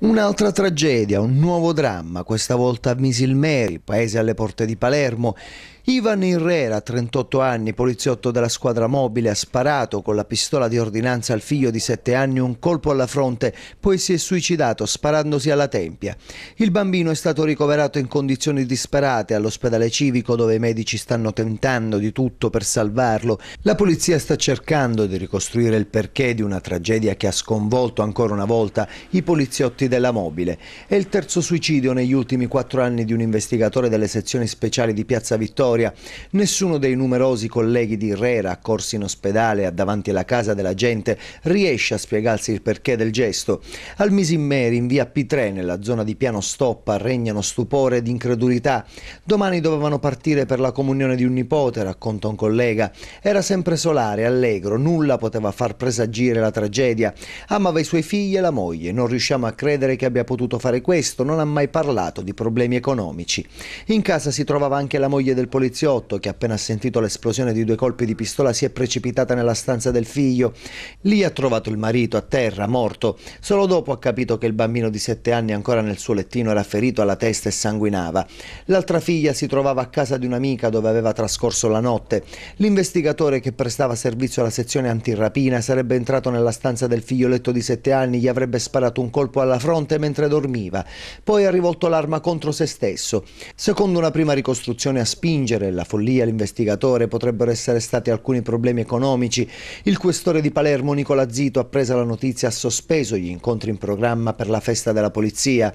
Un'altra tragedia, un nuovo dramma, questa volta a Misilmeri, paese alle porte di Palermo. Ivan Herrera, 38 anni, poliziotto della squadra mobile, ha sparato con la pistola di ordinanza al figlio di 7 anni un colpo alla fronte, poi si è suicidato sparandosi alla tempia. Il bambino è stato ricoverato in condizioni disperate all'ospedale civico dove i medici stanno tentando di tutto per salvarlo. La polizia sta cercando di ricostruire il perché di una tragedia che ha sconvolto ancora una volta i poliziotti della mobile. È il terzo suicidio negli ultimi 4 anni di un investigatore delle sezioni speciali di Piazza Vittoria storia. Nessuno dei numerosi colleghi di Rera accorsi in ospedale davanti alla casa della gente riesce a spiegarsi il perché del gesto. Al Misimmeri, in via P3, nella zona di Piano Stoppa, regnano stupore ed incredulità. Domani dovevano partire per la comunione di un nipote, racconta un collega. Era sempre solare, allegro, nulla poteva far presagire la tragedia. Amava i suoi figli e la moglie. Non riusciamo a credere che abbia potuto fare questo, non ha mai parlato di problemi economici. In casa si trovava anche la moglie del poliziotto poliziotto che appena ha sentito l'esplosione di due colpi di pistola si è precipitata nella stanza del figlio. Lì ha trovato il marito a terra, morto. Solo dopo ha capito che il bambino di sette anni ancora nel suo lettino era ferito alla testa e sanguinava. L'altra figlia si trovava a casa di un'amica dove aveva trascorso la notte. L'investigatore che prestava servizio alla sezione antirrapina sarebbe entrato nella stanza del figlioletto di sette anni, gli avrebbe sparato un colpo alla fronte mentre dormiva. Poi ha rivolto l'arma contro se stesso. Secondo una prima ricostruzione a Spinge, spingere, la follia, l'investigatore, potrebbero essere stati alcuni problemi economici. Il questore di Palermo, Nicola Zito, appresa la notizia, ha sospeso gli incontri in programma per la festa della polizia.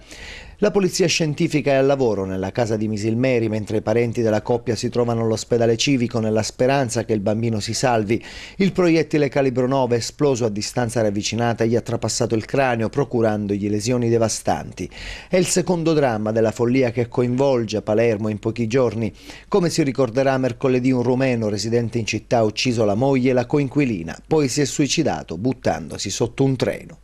La polizia scientifica è al lavoro nella casa di Misilmeri mentre i parenti della coppia si trovano all'ospedale civico nella speranza che il bambino si salvi. Il proiettile calibro 9 esploso a distanza ravvicinata gli ha trapassato il cranio procurandogli lesioni devastanti. È il secondo dramma della follia che coinvolge Palermo in pochi giorni. Come si ricorderà mercoledì un rumeno residente in città ha ucciso la moglie e la coinquilina, poi si è suicidato buttandosi sotto un treno.